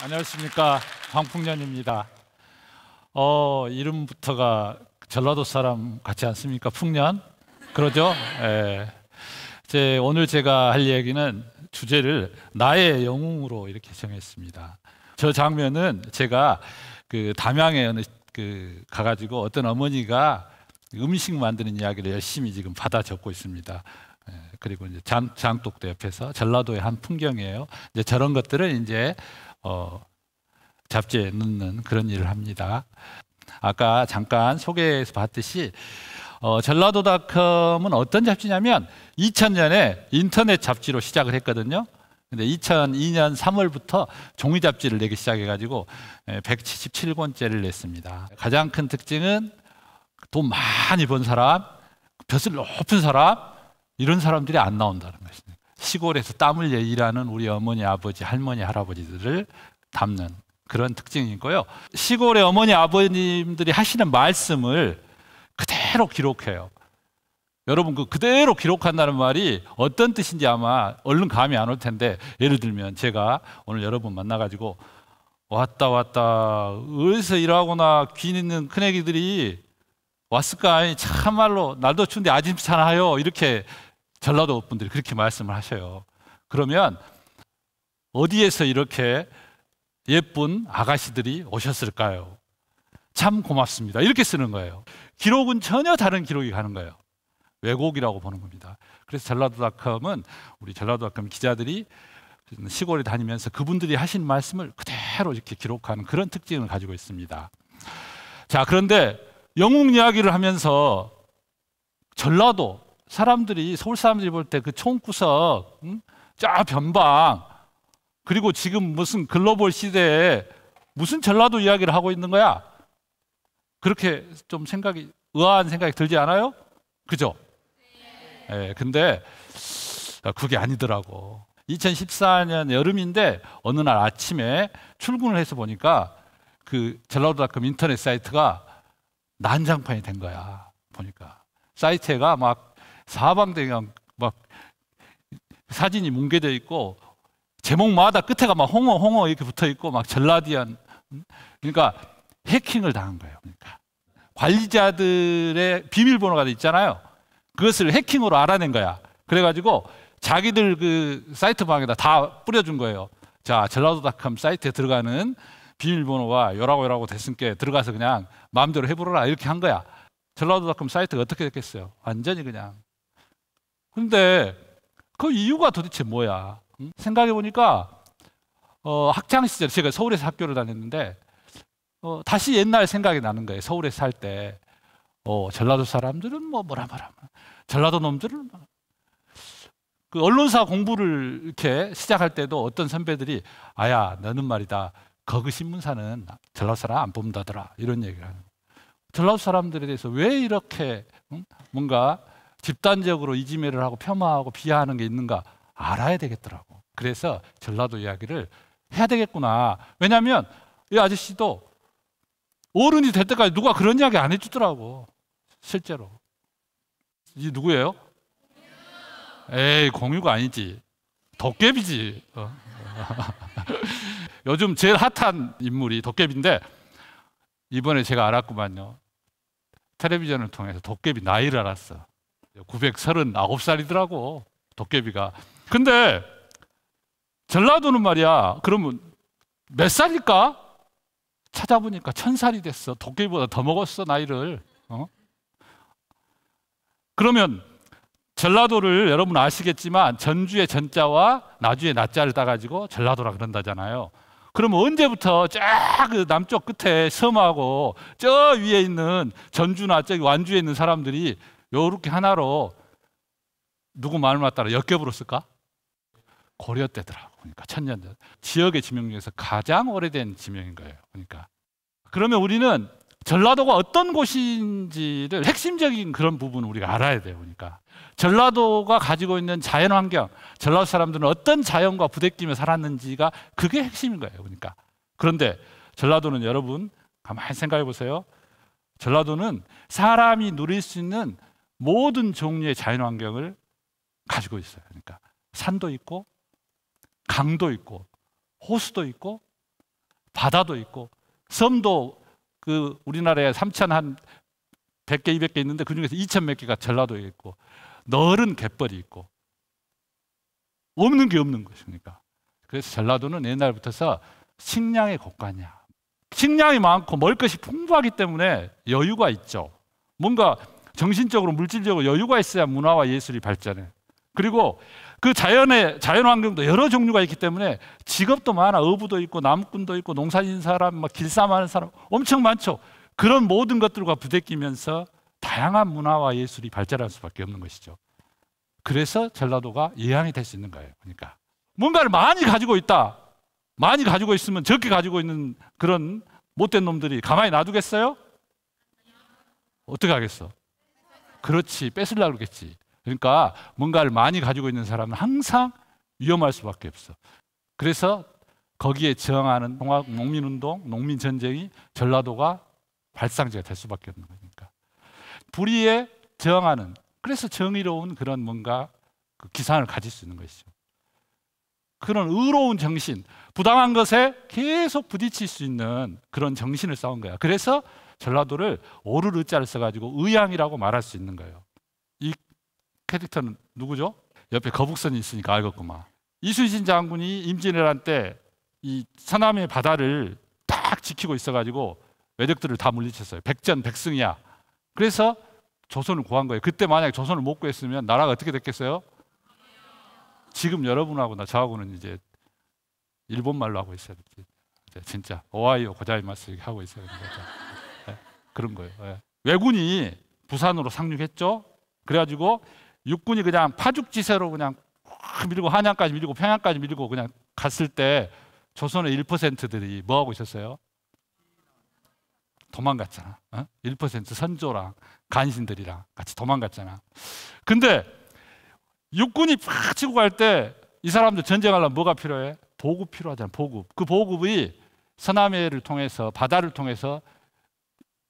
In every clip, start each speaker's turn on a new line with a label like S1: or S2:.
S1: 안녕하십니까 황풍년입니다. 어 이름부터가 전라도 사람 같지 않습니까? 풍년 그러죠? 예. 제 오늘 제가 할 얘기는 주제를 나의 영웅으로 이렇게 정했습니다. 저 장면은 제가 그 담양에 어느 그 가가지고 어떤 어머니가 음식 만드는 이야기를 열심히 지금 받아 적고 있습니다. 예. 그리고 이제 장, 장독대 옆에서 전라도의 한 풍경이에요. 이제 저런 것들을 이제 어, 잡지에 넣는 그런 일을 합니다. 아까 잠깐 소개해서 봤듯이 어, 전라도닷컴은 어떤 잡지냐면 2000년에 인터넷 잡지로 시작을 했거든요. 근데 2002년 3월부터 종이 잡지를 내기 시작해가지고 177권째를 예, 냈습니다. 가장 큰 특징은 돈 많이 번 사람, 벼슬 높은 사람 이런 사람들이 안 나온다는 것입니다. 시골에서 땀을 흘려 일하는 우리 어머니, 아버지, 할머니, 할아버지들을 담는 그런 특징이 고요 시골의 어머니, 아버님들이 하시는 말씀을 그대로 기록해요. 여러분 그 그대로 기록한다는 말이 어떤 뜻인지 아마 얼른 감이 안 올 텐데 예를 들면 제가 오늘 여러분 만나가지고 왔다 왔다 어디서 일하거나 귀 있는 큰애기들이 왔을까 참말로 날도 추운데 아침 차나요 이렇게 전라도 분들이 그렇게 말씀을 하셔요. 그러면 어디에서 이렇게 예쁜 아가씨들이 오셨을까요? 참 고맙습니다. 이렇게 쓰는 거예요. 기록은 전혀 다른 기록이 가는 거예요. 왜곡이라고 보는 겁니다. 그래서 전라도닷컴은 우리 전라도닷컴 기자들이 시골에 다니면서 그분들이 하신 말씀을 그대로 이렇게 기록하는 그런 특징을 가지고 있습니다. 자, 그런데 영웅 이야기를 하면서 전라도 사람들이 서울 사람들이 볼 때 그 총구석, 음? 쫙 변방, 그리고 지금 무슨 글로벌 시대에 무슨 전라도 이야기를 하고 있는 거야? 그렇게 좀 생각이 의아한 생각이 들지 않아요? 그죠? 예, 네. 근데 아, 그게 아니더라고. 2014년 여름인데 어느 날 아침에 출근을 해서 보니까 그 전라도닷컴 인터넷 사이트가 난장판이 된 거야. 보니까 사이트가 막 사방대 그막 사진이 뭉개져 있고 제목마다 끝에가 막 홍어 홍어 이렇게 붙어 있고 막 전라디안 그러니까 해킹을 당한 거예요. 그러니까 관리자들의 비밀번호가 있잖아요. 그것을 해킹으로 알아낸 거야. 그래가지고 자기들 그 사이트 방에다 다 뿌려준 거예요. 자 전라도닷컴 사이트에 들어가는 비밀번호가 요라고 요라고 됐으니까 들어가서 그냥 마음대로 해보라 이렇게 한 거야. 전라도닷컴 사이트가 어떻게 됐겠어요? 완전히 그냥 근데 그 이유가 도대체 뭐야? 생각해 보니까 어, 학창 시절 제가 서울에서 학교를 다녔는데 어, 다시 옛날 생각이 나는 거예요. 서울에 살 때. 어, 전라도 사람들은 뭐 뭐라 뭐라. 전라도 놈들은 뭐. 그 언론사 공부를 이렇게 시작할 때도 어떤 선배들이 아야 너는 말이다 거그 신문사는 전라도 사람 안 뽑는다더라 이런 얘기를 하는 전라도 사람들에 대해서 왜 이렇게 응? 뭔가 집단적으로 이지매를 하고 폄하하고 비하하는 게 있는가 알아야 되겠더라고. 그래서 전라도 이야기를 해야 되겠구나. 왜냐하면 이 아저씨도 어른이 될 때까지 누가 그런 이야기 안 해주더라고. 실제로. 이 누구예요? 에이, 공유가 아니지. 도깨비지. 어. 요즘 제일 핫한 인물이 도깨비인데 이번에 제가 알았구만요. 텔레비전을 통해서 도깨비 나이를 알았어. 939살이더라고 도깨비가. 근데 전라도는 말이야. 그러면 몇 살일까? 찾아보니까 천 살이 됐어. 도깨비보다 더 먹었어 나이를. 어? 그러면 전라도를 여러분 아시겠지만 전주의 전자와 나주의 낮자를 따가지고 전라도라 그런다잖아요. 그럼 언제부터 쫙그 남쪽 끝에 섬하고 저 위에 있는 전주나 저기 완주에 있는 사람들이 요렇게 하나로 누구 말만 따라 역겹으로 쓸까? 고려 때더라고. 그러니까 천년 전 지역의 지명 중에서 가장 오래된 지명인 거예요. 그러니까 그러면 우리는 전라도가 어떤 곳인지를 핵심적인 그런 부분을 우리가 알아야 돼요. 그러니까 전라도가 가지고 있는 자연 환경, 전라도 사람들은 어떤 자연과 부대끼며 살았는지가 그게 핵심인 거예요. 그러니까 그런데 전라도는 여러분 가만히 생각해 보세요. 전라도는 사람이 누릴 수 있는 모든 종류의 자연환경을 가지고 있어요. 그러니까 산도 있고 강도 있고 호수도 있고 바다도 있고 섬도 그 우리나라에 삼천 한 100개, 200개 있는데 그 중에서 2천 몇 개가 전라도에 있고 넓은 갯벌이 있고 없는 게 없는 것입니까? 그래서 전라도는 옛날부터서 식량의 곡간이 식량이 많고 먹을 것이 풍부하기 때문에 여유가 있죠. 뭔가 정신적으로 물질적으로 여유가 있어야 문화와 예술이 발전해. 그리고 그 자연의 자연 환경도 여러 종류가 있기 때문에 직업도 많아. 어부도 있고 나무꾼도 있고 농사인 사람, 막 길쌈하는 사람 엄청 많죠. 그런 모든 것들과 부대끼면서 다양한 문화와 예술이 발전할 수밖에 없는 것이죠. 그래서 전라도가 예향이 될 수 있는 거예요. 그러니까 뭔가를 많이 가지고 있다. 많이 가지고 있으면 적게 가지고 있는 그런 못된 놈들이 가만히 놔두겠어요? 어떻게 하겠어? 그렇지 뺏으려고 그러겠지. 그러니까 뭔가를 많이 가지고 있는 사람은 항상 위험할 수밖에 없어. 그래서 거기에 저항하는 동학 농민 운동, 농민 전쟁이 전라도가 발상지가 될 수밖에 없는 거니까. 불의에 저항하는 그래서 정의로운 그런 뭔가 그 기상을 가질 수 있는 것이죠. 그런 의로운 정신, 부당한 것에 계속 부딪힐 수 있는 그런 정신을 쌓은 거야. 그래서 전라도를 오르르자를 써가지고 의향이라고 말할 수 있는 거예요. 이 캐릭터는 누구죠? 옆에 거북선이 있으니까 알겠구만. 이순신 장군이 임진왜란 때 이서남의 바다를 딱 지키고 있어가지고 외적들을 다 물리쳤어요. 백전백승이야. 그래서 조선을 구한 거예요. 그때 만약 조선을 못 구했으면 나라가 어떻게 됐겠어요? 지금 여러분하고 나 저하고는 이제 일본 말로 하고 있어야 되지. 진짜 오하이오 고자이마스 이렇게 하고 있어야 되는 거죠. 그런 거예요. 예. 왜군이 부산으로 상륙했죠. 그래가지고 육군이 그냥 파죽지세로 그냥 밀고 한양까지 밀고 평양까지 밀고 그냥 갔을 때 조선의 1%들이 뭐 하고 있었어요? 도망갔잖아. 어? 1% 선조랑 간신들이랑 같이 도망갔잖아. 근데 육군이 팍 치고 갈 때 이 사람들 전쟁하려면 뭐가 필요해? 보급 필요하잖아. 보급. 그 보급이 서남해를 통해서 바다를 통해서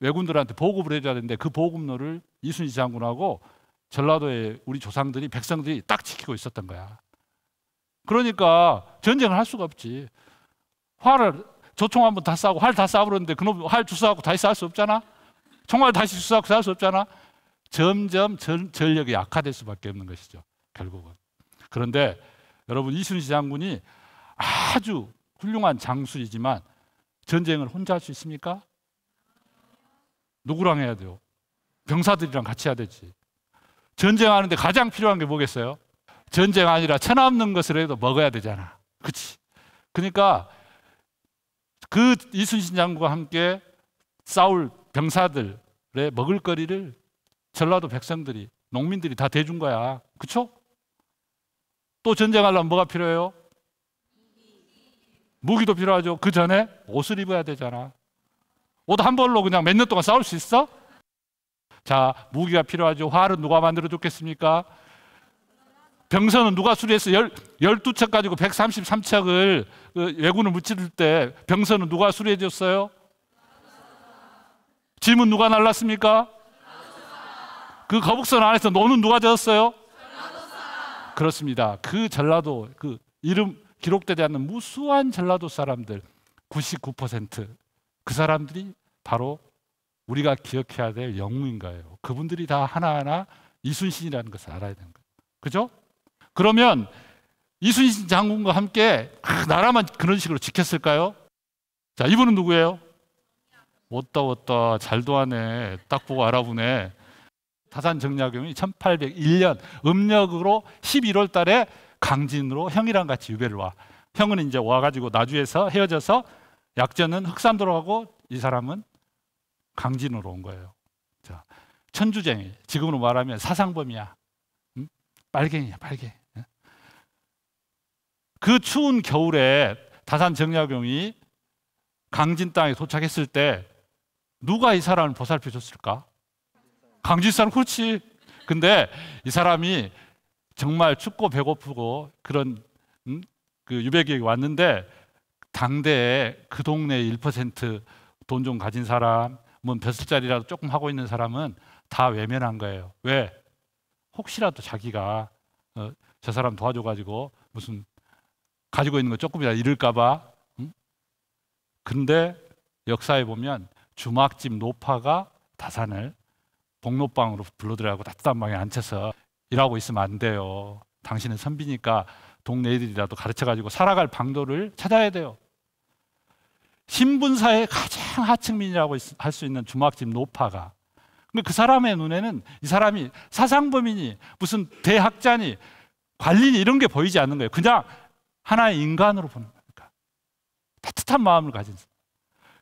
S1: 외군들한테 보급을 해줘야 되는데 그 보급로를 이순신 장군하고 전라도의 우리 조상들이 백성들이 딱 지키고 있었던 거야. 그러니까 전쟁을 할 수가 없지. 활을 조총 한번 다 쏴고 활다 쏴버렸는데 그놈 활주워하고 다시 쌀 수 없잖아. 총알 다시 주워하고쌀수 없잖아. 점점 전, 전력이 약화될 수밖에 없는 것이죠. 결국은. 그런데 여러분 이순신 장군이 아주 훌륭한 장수이지만 전쟁을 혼자 할 수 있습니까? 누구랑 해야 돼요? 병사들이랑 같이 해야 되지. 전쟁하는데 가장 필요한 게 뭐겠어요? 전쟁 아니라 쳐남는 것을해도 먹어야 되잖아. 그치? 그러니까 그 이순신 장군과 함께 싸울 병사들의 먹을거리를 전라도 백성들이, 농민들이 다 대준 거야. 그쵸? 또 전쟁하려면 뭐가 필요해요? 무기도 필요하죠. 그 전에 옷을 입어야 되잖아. 옷한 벌로 그냥 몇 년 동안 싸울 수 있어? 자, 무기가 필요하죠. 활은 누가 만들어 줬겠습니까? 병선은 누가 수리했어? 열, 12척 가지고 133척을 그 왜군을 무찌를 때 병선은 누가 수리해 줬어요? 짐은 누가 날랐습니까? 그 거북선 안에서 노는 누가 되어요 그렇습니다. 그 전라도 그 이름 기록되지 않는 무수한 전라도 사람들 그 사람들이 바로 우리가 기억해야 될 영웅인 가요 그분들이 다 하나하나 이순신이라는 것을 알아야 되는 거예요. 그죠? 그러면 이순신 장군과 함께 아, 나라만 그런 식으로 지켰을까요? 자, 이분은 누구예요? 왔다 왔다 잘도 하네. 딱 보고 알아보네. 다산 정약용이 1801년 음력으로 11월 달에 강진으로 형이랑 같이 유배를 와. 형은 이제 와가지고 나주에서 헤어져서 약자는 흑산도로 하고 이 사람은 강진으로 온 거예요. 자, 천주쟁이. 지금으로 말하면 사상범이야. 응? 빨갱이야, 빨갱그 추운 겨울에 다산 정약용이 강진 땅에 도착했을 때 누가 이 사람을 보살펴 줬을까? 강진 사람 그렇지. 근데 이 사람이 정말 춥고 배고프고 그런 음? 그 유배기에 왔는데 당대에 그 동네 1%돈 좀 가진 사람, 뭐 벼슬자리라도 조금 하고 있는 사람은 다 외면한 거예요. 왜? 혹시라도 자기가 어, 저 사람 도와줘가지고 무슨 가지고 있는 거 조금이라 도 잃을까봐. 응? 근데 역사에 보면 주막집 노파가 다산을 복로방으로 불러들여가고 따뜻한 방에 앉혀서 일하고 있으면 안 돼요. 당신은 선비니까 동네 애들이라도 가르쳐가지고 살아갈 방도를 찾아야 돼요. 신분사의 가장 하층민이라고 할 수 있는 주막집 노파가 근데 그 사람의 눈에는 이 사람이 사상범이니 무슨 대학자니 관리니 이런 게 보이지 않는 거예요. 그냥 하나의 인간으로 보는 거니까 그러니까 따뜻한 마음을 가진 사람.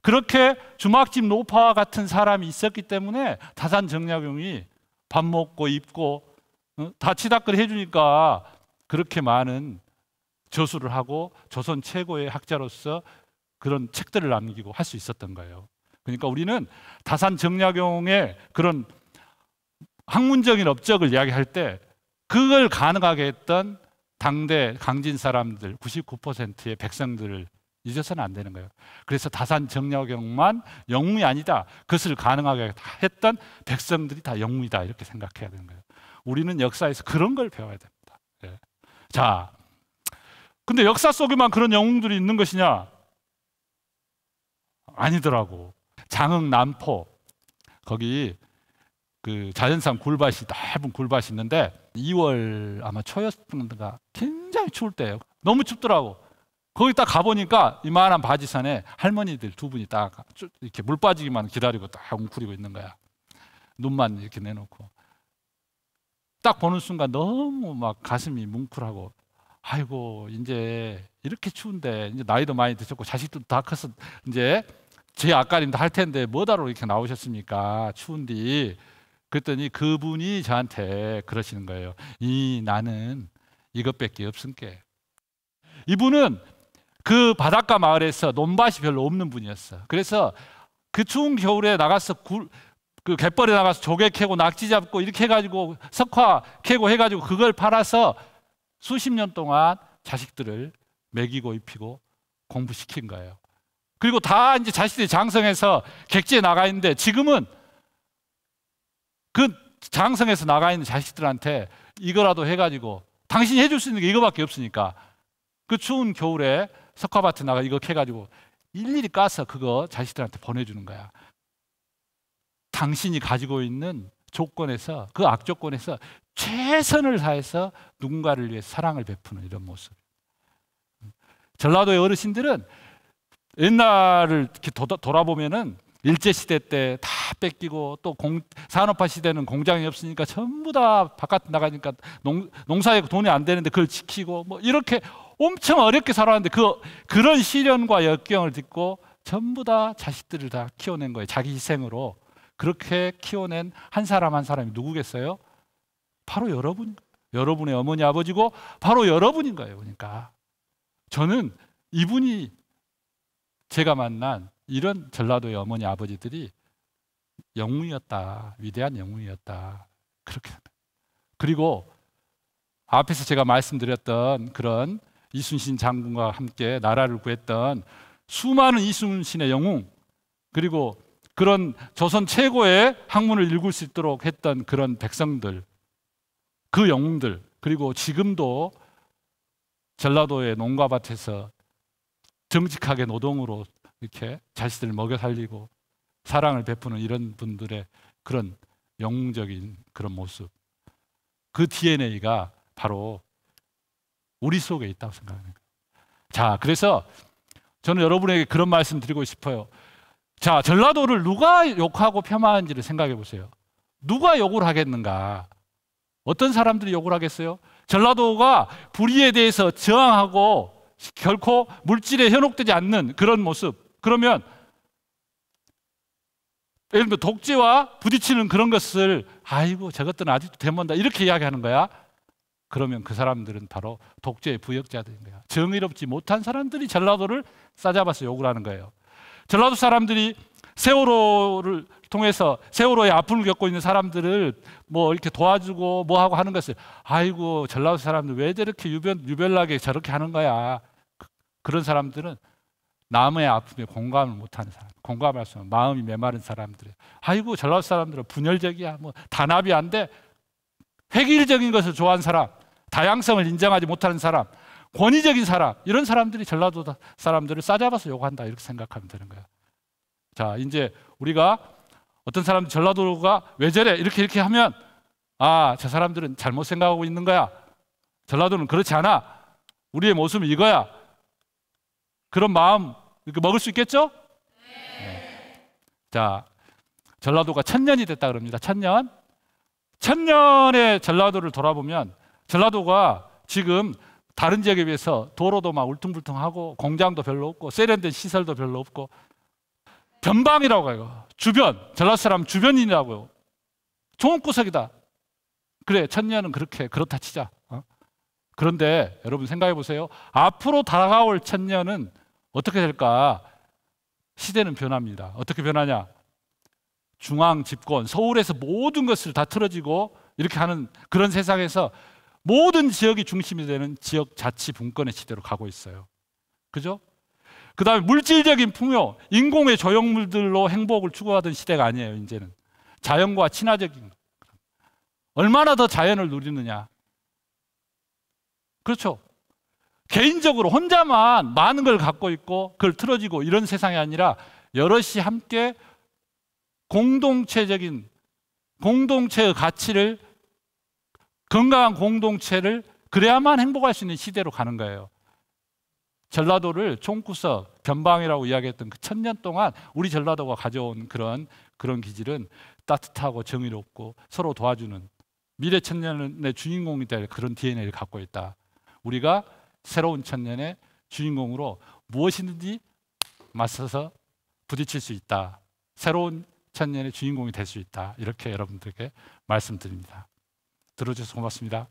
S1: 그렇게 주막집 노파와 같은 사람이 있었기 때문에 다산 정약용이 밥 먹고 입고 어? 다치다글 해주니까 그렇게 많은 저술을 하고 조선 최고의 학자로서 그런 책들을 남기고 할 수 있었던 거예요. 그러니까 우리는 다산 정약용의 그런 학문적인 업적을 이야기할 때 그걸 가능하게 했던 당대 강진 사람들 99%의 백성들을 잊어서는 안 되는 거예요. 그래서 다산 정약용만 영웅이 아니다. 그것을 가능하게 했던 백성들이 다 영웅이다. 이렇게 생각해야 되는 거예요. 우리는 역사에서 그런 걸 배워야 됩니다. 예. 자, 근데 역사 속에만 그런 영웅들이 있는 것이냐? 아니더라고. 장흥 남포 거기 그 자연산 굴밭이 넓은 굴밭이 있는데 2월 아마 초였던가 굉장히 추울 때예요. 너무 춥더라고. 거기 딱 가보니까 이만한 바지산에 할머니들 두 분이 딱 이렇게 물 빠지기만 기다리고 딱 웅크리고 있는 거야. 눈만 이렇게 내놓고. 딱 보는 순간 너무 막 가슴이 뭉클하고 아이고 이제 이렇게 추운데 이제 나이도 많이 드셨고 자식들도 다 커서 이제 제아까림도할 텐데 뭐다로 이렇게 나오셨습니까? 추운디. 그랬더니 그분이 저한테 그러시는 거예요. 이 나는 이것밖에 없은게. 이분은 그 바닷가 마을에서 논밭이 별로 없는 분이었어. 그래서 그 추운 겨울에 나가서 굴, 그 갯벌에 나가서 조개 캐고 낙지 잡고 이렇게 해가지고 석화 캐고 해가지고 그걸 팔아서 수십 년 동안 자식들을 먹이고 입히고 공부시킨 거예요. 그리고 다 이제 자신들이 장성해서 객지에 나가 있는데 지금은 그 장성에서 나가 있는 자식들한테 이거라도 해가지고 당신이 해줄 수 있는 게 이거밖에 없으니까 그 추운 겨울에 석화밭에 나가 이거 캐가지고 일일이 까서 그거 자식들한테 보내주는 거야. 당신이 가지고 있는 조건에서 그 악조건에서 최선을 다해서 누군가를 위해 사랑을 베푸는 이런 모습. 전라도의 어르신들은 옛날을 이렇게 돌아보면은 일제시대 때 다 뺏기고 또 공, 산업화 시대는 공장이 없으니까 전부 다 바깥 나가니까 농, 농사에 돈이 안 되는데 그걸 지키고 뭐 이렇게 엄청 어렵게 살아왔는데 그, 그런 시련과 역경을 딛고 전부 다 자식들을 다 키워낸 거예요. 자기 희생으로. 그렇게 키워낸 한 사람 한 사람이 누구겠어요? 바로 여러분. 여러분의 어머니, 아버지고 바로 여러분인 거예요. 그러니까. 저는 이분이 제가 만난 이런 전라도의 어머니 아버지들이 영웅이었다. 위대한 영웅이었다. 그렇게 그리고 앞에서 제가 말씀드렸던 그런 이순신 장군과 함께 나라를 구했던 수많은 이순신의 영웅 그리고 그런 조선 최고의 학문을 읽을 수 있도록 했던 그런 백성들 그 영웅들 그리고 지금도 전라도의 농가밭에서 정직하게 노동으로 이렇게 자식들 먹여 살리고 사랑을 베푸는 이런 분들의 그런 영웅적인 그런 모습. 그 DNA가 바로 우리 속에 있다고 생각합니다. 자, 그래서 저는 여러분에게 그런 말씀 드리고 싶어요. 자, 전라도를 누가 욕하고 폄하한지를 생각해 보세요. 누가 욕을 하겠는가? 어떤 사람들이 욕을 하겠어요? 전라도가 불의에 대해서 저항하고 결코 물질에 현혹되지 않는 그런 모습. 그러면 예를 들면 독재와 부딪히는 그런 것을 아이고 저것들은 아직도 대문다 이렇게 이야기하는 거야. 그러면 그 사람들은 바로 독재의 부역자들인 거야. 정의롭지 못한 사람들이 전라도를 싸잡아서 욕을 하는 거예요. 전라도 사람들이 세월호를 통해서 세월호의 아픔을 겪고 있는 사람들을 뭐 이렇게 도와주고 뭐 하고 하는 것을 아이고 전라도 사람들 왜 저렇게 유별 유별나게 저렇게 하는 거야. 그런 사람들은 남의 아픔에 공감을 못하는 사람, 공감할 수 없는 마음이 메마른 사람들. 아이고 전라도 사람들은 분열적이야, 뭐 단합이 안 돼. 획일적인 것을 좋아하는 사람, 다양성을 인정하지 못하는 사람, 권위적인 사람 이런 사람들이 전라도 사람들을 싸잡아서 요한다 이렇게 생각하면 되는 거야. 자 이제 우리가 어떤 사람 전라도가 왜 저래 이렇게 이렇게 하면 아저 사람들은 잘못 생각하고 있는 거야. 전라도는 그렇지 않아. 우리의 모습은 이거야. 그런 마음 먹을 수 있겠죠? 네. 자, 전라도가 천년이 됐다 그럽니다. 천년. 천년의 전라도를 돌아보면 전라도가 지금 다른 지역에 비해서 도로도 막 울퉁불퉁하고 공장도 별로 없고 세련된 시설도 별로 없고 변방이라고 해요. 주변, 전라 사람 주변인이라고요. 좋은 구석이다. 그래, 천년은 그렇게 그렇다 치자. 어? 그런데 여러분 생각해 보세요. 앞으로 다가올 천년은 어떻게 될까? 시대는 변합니다. 어떻게 변하냐? 중앙 집권, 서울에서 모든 것을 다 틀어지고 이렇게 하는 그런 세상에서 모든 지역이 중심이 되는 지역 자치 분권의 시대로 가고 있어요. 그죠? 그 다음에 물질적인 풍요, 인공의 조형물들로 행복을 추구하던 시대가 아니에요, 이제는. 자연과 친화적인. 얼마나 더 자연을 누리느냐. 그렇죠. 개인적으로 혼자만 많은 걸 갖고 있고 그걸 틀어지고 이런 세상이 아니라 여럿이 함께 공동체적인 공동체의 가치를 건강한 공동체를 그래야만 행복할 수 있는 시대로 가는 거예요. 전라도를 총구석 변방이라고 이야기했던 그 천년 동안 우리 전라도가 가져온 그런 그런 기질은 따뜻하고 정의롭고 서로 도와주는 미래 천년의 주인공이 될 그런 DNA를 갖고 있다. 우리가 새로운 천년의 주인공으로 무엇이든지 맞서서 부딪힐 수 있다. 새로운 천년의 주인공이 될 수 있다. 이렇게 여러분들께 말씀드립니다. 들어주셔서 고맙습니다.